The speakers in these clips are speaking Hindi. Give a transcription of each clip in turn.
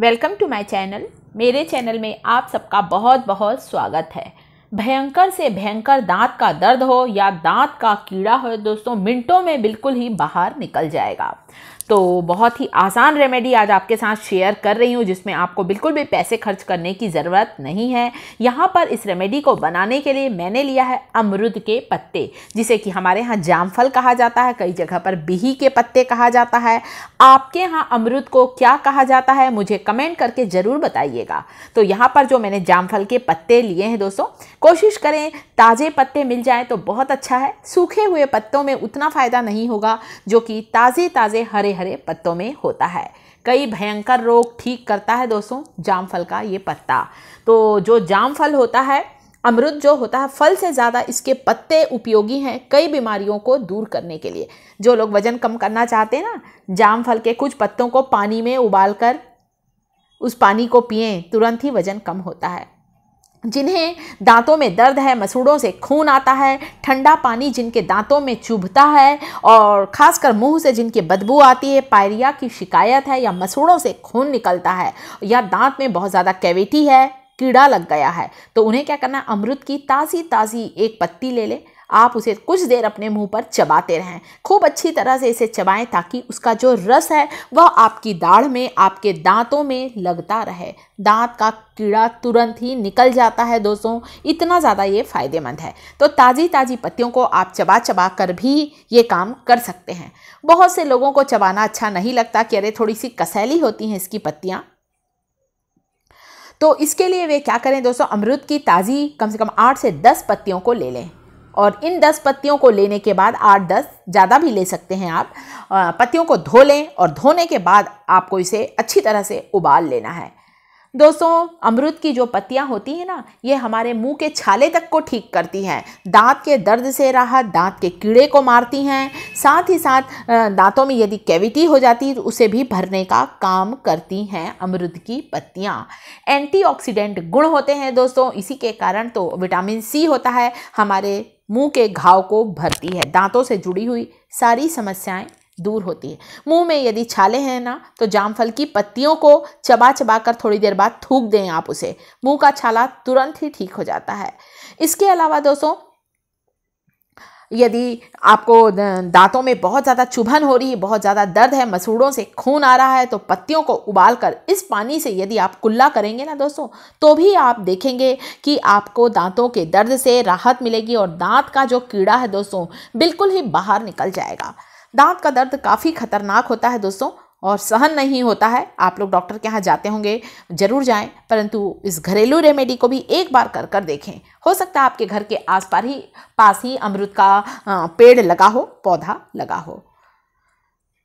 वेलकम टू माय चैनल मेरे चैनल में आप सबका बहुत बहुत स्वागत है भयंकर से भयंकर दांत का दर्द हो या दांत का कीड़ा हो दोस्तों मिनटों में बिल्कुल ही बाहर निकल जाएगा तो बहुत ही आसान रेमेडी आज आपके साथ शेयर कर रही हूँ जिसमें आपको बिल्कुल भी पैसे खर्च करने की ज़रूरत नहीं है यहाँ पर इस रेमेडी को बनाने के लिए मैंने लिया है अमरुद के पत्ते जिसे कि हमारे यहाँ जामफल कहा जाता है कई जगह पर बिही के पत्ते कहा जाता है आपके यहाँ अमरुद को क्या कहा जाता है मुझे कमेंट करके ज़रूर बताइएगा तो यहाँ पर जो मैंने जामफल के पत्ते लिए हैं दोस्तों कोशिश करें ताज़े पत्ते मिल जाए तो बहुत अच्छा है सूखे हुए पत्तों में उतना फ़ायदा नहीं होगा जो कि ताज़े ताज़े हरे हरे पत्तों में होता है कई भयंकर रोग ठीक करता है दोस्तों जामफल का ये पत्ता तो जो जामफल होता है अमरुद जो होता है फल से ज़्यादा इसके पत्ते उपयोगी हैं कई बीमारियों को दूर करने के लिए जो लोग वजन कम करना चाहते हैं ना जाम फल के कुछ पत्तों को पानी में उबालकर उस पानी को पिएं तुरंत ही वजन कम होता है जिन्हें दांतों में दर्द है मसूड़ों से खून आता है ठंडा पानी जिनके दांतों में चुभता है और ख़ासकर मुंह से जिनकी बदबू आती है पायरिया की शिकायत है या मसूड़ों से खून निकलता है या दांत में बहुत ज़्यादा कैविटी है कीड़ा लग गया है तो उन्हें क्या करना अमृत की ताज़ी ताज़ी एक पत्ती ले लें आप उसे कुछ देर अपने मुंह पर चबाते रहें खूब अच्छी तरह से इसे चबाएं ताकि उसका जो रस है वह आपकी दाढ़ में आपके दांतों में लगता रहे दांत का कीड़ा तुरंत ही निकल जाता है दोस्तों इतना ज़्यादा ये फ़ायदेमंद है तो ताज़ी ताज़ी पत्तियों को आप चबा चबा कर भी ये काम कर सकते हैं बहुत से लोगों को चबाना अच्छा नहीं लगता कि अरे थोड़ी सी कसैली होती हैं इसकी पत्तियाँ तो इसके लिए वे क्या करें दोस्तों अमरुद की ताज़ी कम से कम आठ से दस पत्तियों को ले लें और इन दस पत्तियों को लेने के बाद आठ दस ज़्यादा भी ले सकते हैं आप पत्तियों को धो लें और धोने के बाद आपको इसे अच्छी तरह से उबाल लेना है दोस्तों अमरुद की जो पत्तियाँ होती हैं ना ये हमारे मुंह के छाले तक को ठीक करती हैं दांत के दर्द से राहत दांत के कीड़े को मारती हैं साथ ही साथ दांतों में यदि कैविटी हो जाती है तो उसे भी भरने का काम करती हैं अमरुद की पत्तियाँ एंटीऑक्सीडेंट गुण होते हैं दोस्तों इसी के कारण तो विटामिन सी होता है हमारे मुंह के घाव को भरती है दांतों से जुड़ी हुई सारी समस्याएं दूर होती है मुंह में यदि छाले हैं ना तो जामफल की पत्तियों को चबा चबा कर थोड़ी देर बाद थूक दें आप उसे मुंह का छाला तुरंत ही ठीक हो जाता है इसके अलावा दोस्तों यदि आपको दांतों में बहुत ज़्यादा चुभन हो रही है बहुत ज़्यादा दर्द है मसूड़ों से खून आ रहा है तो पत्तियों को उबाल कर इस पानी से यदि आप कुल्ला करेंगे ना दोस्तों तो भी आप देखेंगे कि आपको दांतों के दर्द से राहत मिलेगी और दांत का जो कीड़ा है दोस्तों बिल्कुल ही बाहर निकल जाएगा दांत का दर्द काफ़ी खतरनाक होता है दोस्तों और सहन नहीं होता है आप लोग डॉक्टर के यहाँ जाते होंगे ज़रूर जाएं परंतु इस घरेलू रेमेडी को भी एक बार कर कर देखें हो सकता है आपके घर के आस पास ही पास ही अमृत का पेड़ लगा हो पौधा लगा हो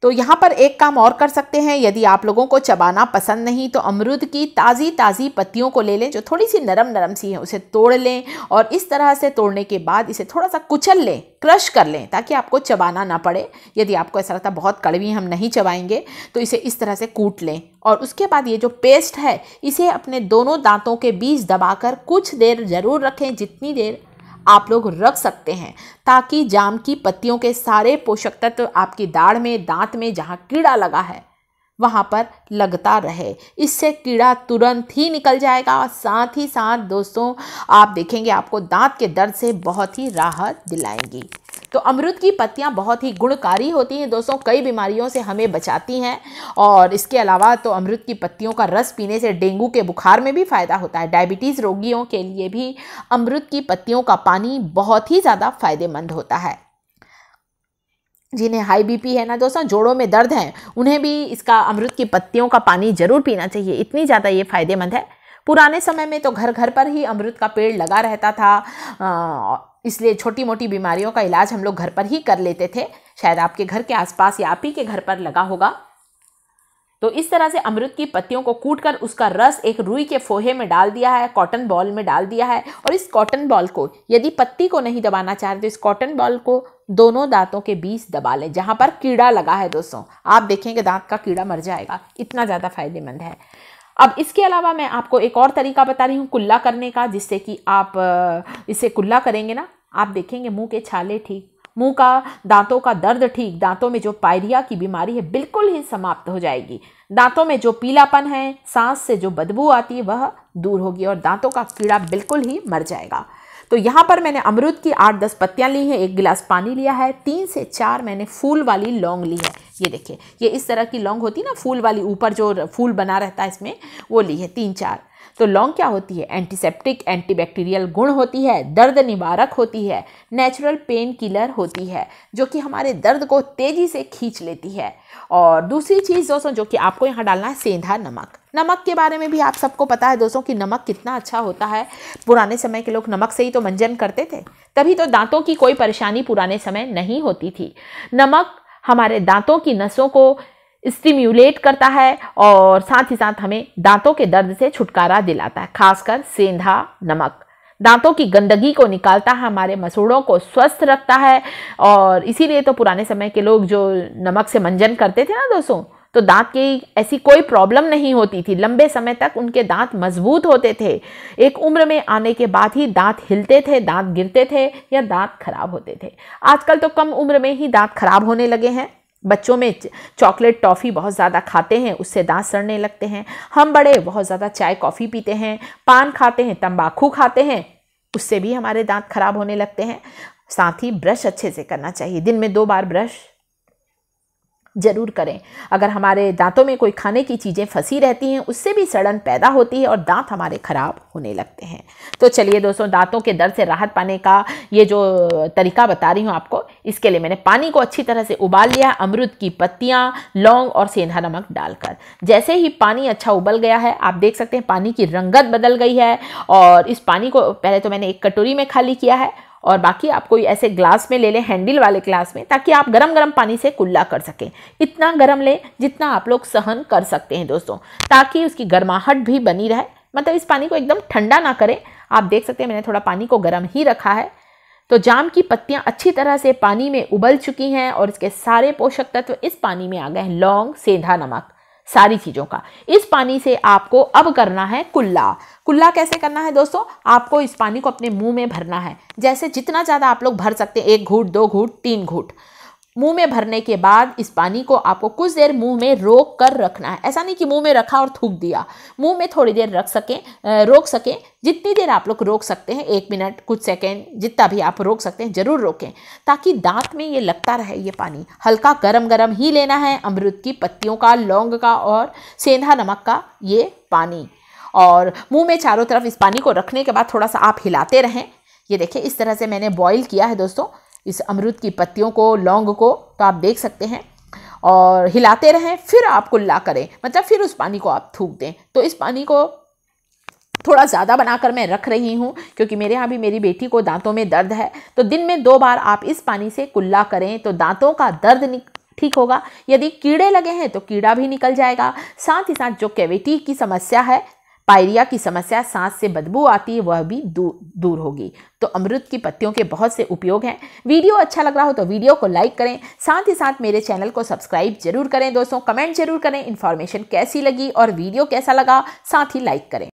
तो यहाँ पर एक काम और कर सकते हैं यदि आप लोगों को चबाना पसंद नहीं तो अमरूद की ताज़ी ताज़ी पत्तियों को ले लें जो थोड़ी सी नरम नरम सी है उसे तोड़ लें और इस तरह से तोड़ने के बाद इसे थोड़ा सा कुचल लें क्रश कर लें ताकि आपको चबाना ना पड़े यदि आपको ऐसा लगता बहुत कड़वी हम नहीं चबाएंगे तो इसे इस तरह से कूट लें और उसके बाद ये जो पेस्ट है इसे अपने दोनों दांतों के बीच दबाकर कुछ देर ज़रूर रखें जितनी देर आप लोग रख सकते हैं ताकि जाम की पत्तियों के सारे पोषक तत्व आपकी दाढ़ में दांत में जहाँ कीड़ा लगा है वहाँ पर लगता रहे इससे कीड़ा तुरंत ही निकल जाएगा और साथ ही साथ दोस्तों आप देखेंगे आपको दांत के दर्द से बहुत ही राहत दिलाएंगी तो अमरुद की पत्तियाँ बहुत ही गुणकारी होती हैं दोस्तों कई बीमारियों से हमें बचाती हैं और इसके अलावा तो अमरुद की पत्तियों का रस पीने से डेंगू के बुखार में भी फ़ायदा होता है डायबिटीज़ रोगियों के लिए भी अमरुद की पत्तियों का पानी बहुत ही ज़्यादा फ़ायदेमंद होता है जिन्हें हाई बीपी है ना दोस्तों जोड़ों में दर्द है उन्हें भी इसका अमरुद की पत्तियों का पानी ज़रूर पीना चाहिए इतनी ज़्यादा ये फ़ायदेमंद है पुराने समय में तो घर घर पर ही अमरुद का पेड़ लगा रहता था इसलिए छोटी मोटी बीमारियों का इलाज हम लोग घर पर ही कर लेते थे शायद आपके घर के आसपास या आप ही के घर पर लगा होगा तो इस तरह से अमृत की पत्तियों को कूट कर उसका रस एक रुई के फोहे में डाल दिया है कॉटन बॉल में डाल दिया है और इस कॉटन बॉल को यदि पत्ती को नहीं दबाना चाह रहे तो इस कॉटन बॉल को दोनों दांतों के बीच दबा लें जहाँ पर कीड़ा लगा है दोस्तों आप देखेंगे दांत का कीड़ा मर जाएगा इतना ज़्यादा फायदेमंद है अब इसके अलावा मैं आपको एक और तरीका बता रही हूँ कुल्ला करने का जिससे कि आप इसे कुल्ला करेंगे ना आप देखेंगे मुंह के छाले ठीक मुंह का दांतों का दर्द ठीक दांतों में जो पायरिया की बीमारी है बिल्कुल ही समाप्त हो जाएगी दांतों में जो पीलापन है सांस से जो बदबू आती है वह दूर होगी और दांतों का कीड़ा बिल्कुल ही मर जाएगा तो यहाँ पर मैंने अमरूद की आठ दस पत्तियाँ ली हैं एक गिलास पानी लिया है तीन से चार मैंने फूल वाली लौंग ली है ये देखिए ये इस तरह की लौंग होती है ना फूल वाली ऊपर जो फूल बना रहता है इसमें वो ली है तीन चार तो लौंग क्या होती है एंटीसेप्टिक एंटीबैक्टीरियल गुण होती है दर्द निवारक होती है नेचुरल पेन किलर होती है जो कि हमारे दर्द को तेज़ी से खींच लेती है और दूसरी चीज़ दोस्तों जो कि आपको यहाँ डालना है सेंधा नमक नमक के बारे में भी आप सबको पता है दोस्तों कि नमक कितना अच्छा होता है पुराने समय के लोग नमक से ही तो मंजन करते थे तभी तो दांतों की कोई परेशानी पुराने समय नहीं होती थी नमक हमारे दांतों की नसों को स्टिम्यूलेट करता है और साथ ही साथ हमें दांतों के दर्द से छुटकारा दिलाता है खासकर सेंधा नमक दांतों की गंदगी को निकालता है हमारे मसूड़ों को स्वस्थ रखता है और इसीलिए तो पुराने समय के लोग जो नमक से मंजन करते थे ना दोस्तों तो दांत की ऐसी कोई प्रॉब्लम नहीं होती थी लंबे समय तक उनके दांत मजबूत होते थे एक उम्र में आने के बाद ही दांत हिलते थे दांत गिरते थे या दांत खराब होते थे आजकल तो कम उम्र में ही दांत खराब होने लगे हैं बच्चों में चॉकलेट टॉफ़ी बहुत ज़्यादा खाते हैं उससे दांत सड़ने लगते हैं हम बड़े बहुत ज़्यादा चाय कॉफ़ी पीते हैं पान खाते हैं तंबाकू खाते हैं उससे भी हमारे दांत खराब होने लगते हैं साथ ही ब्रश अच्छे से करना चाहिए दिन में दो बार ब्रश ज़रूर करें अगर हमारे दांतों में कोई खाने की चीज़ें फंसी रहती हैं उससे भी सड़न पैदा होती है और दांत हमारे ख़राब होने लगते हैं तो चलिए दोस्तों दांतों के दर्द से राहत पाने का ये जो तरीका बता रही हूँ आपको इसके लिए मैंने पानी को अच्छी तरह से उबाल लिया अमरुद की पत्तियाँ लौंग और सेंधा नमक डालकर जैसे ही पानी अच्छा उबल गया है आप देख सकते हैं पानी की रंगत बदल गई है और इस पानी को पहले तो मैंने एक कटोरी में खाली किया है और बाकी आप कोई ऐसे ग्लास में ले लें हैंडल वाले ग्लास में ताकि आप गरम गरम पानी से कुल्ला कर सकें इतना गर्म लें जितना आप लोग सहन कर सकते हैं दोस्तों ताकि उसकी गर्माहट भी बनी रहे मतलब इस पानी को एकदम ठंडा ना करें आप देख सकते हैं मैंने थोड़ा पानी को गर्म ही रखा है तो जाम की पत्तियाँ अच्छी तरह से पानी में उबल चुकी हैं और इसके सारे पोषक तत्व इस पानी में आ गए हैं लौंग सेंधा नमक सारी चीज़ों का इस पानी से आपको अब करना है कुल्ला कुल्ला कैसे करना है दोस्तों आपको इस पानी को अपने मुंह में भरना है जैसे जितना ज़्यादा आप लोग भर सकते हैं एक घूट दो घूट तीन घूट मुंह में भरने के बाद इस पानी को आपको कुछ देर मुंह में रोक कर रखना है ऐसा नहीं कि मुंह में रखा और थूक दिया मुंह में थोड़ी देर रख सकें रोक सकें जितनी देर आप लोग रोक सकते हैं एक मिनट कुछ सेकेंड जितना भी आप रोक सकते हैं ज़रूर रोकें ताकि दांत में ये लगता रहे ये पानी हल्का गरम गरम ही लेना है अमरुद की पत्तियों का लौंग का और सेंधा नमक का ये पानी और मुँह में चारों तरफ इस पानी को रखने के बाद थोड़ा सा आप हिलाते रहें ये देखिए इस तरह से मैंने बॉईल किया है दोस्तों इस अमरूद की पत्तियों को लौंग को तो आप देख सकते हैं और हिलाते रहें फिर आप कुल्ला करें मतलब फिर उस पानी को आप थूक दें तो इस पानी को थोड़ा ज़्यादा बनाकर मैं रख रही हूँ क्योंकि मेरे यहाँ भी मेरी बेटी को दांतों में दर्द है तो दिन में दो बार आप इस पानी से कुल्ला करें तो दांतों का दर्द ठीक होगा यदि कीड़े लगे हैं तो कीड़ा भी निकल जाएगा साथ ही साथ जो कैविटी की समस्या है पायरिया की समस्या सांस से बदबू आती है वह भी दूर दूर होगी तो अमृत की पत्तियों के बहुत से उपयोग हैं वीडियो अच्छा लग रहा हो तो वीडियो को लाइक करें साथ ही साथ मेरे चैनल को सब्सक्राइब जरूर करें दोस्तों कमेंट जरूर करें इन्फॉर्मेशन कैसी लगी और वीडियो कैसा लगा साथ ही लाइक करें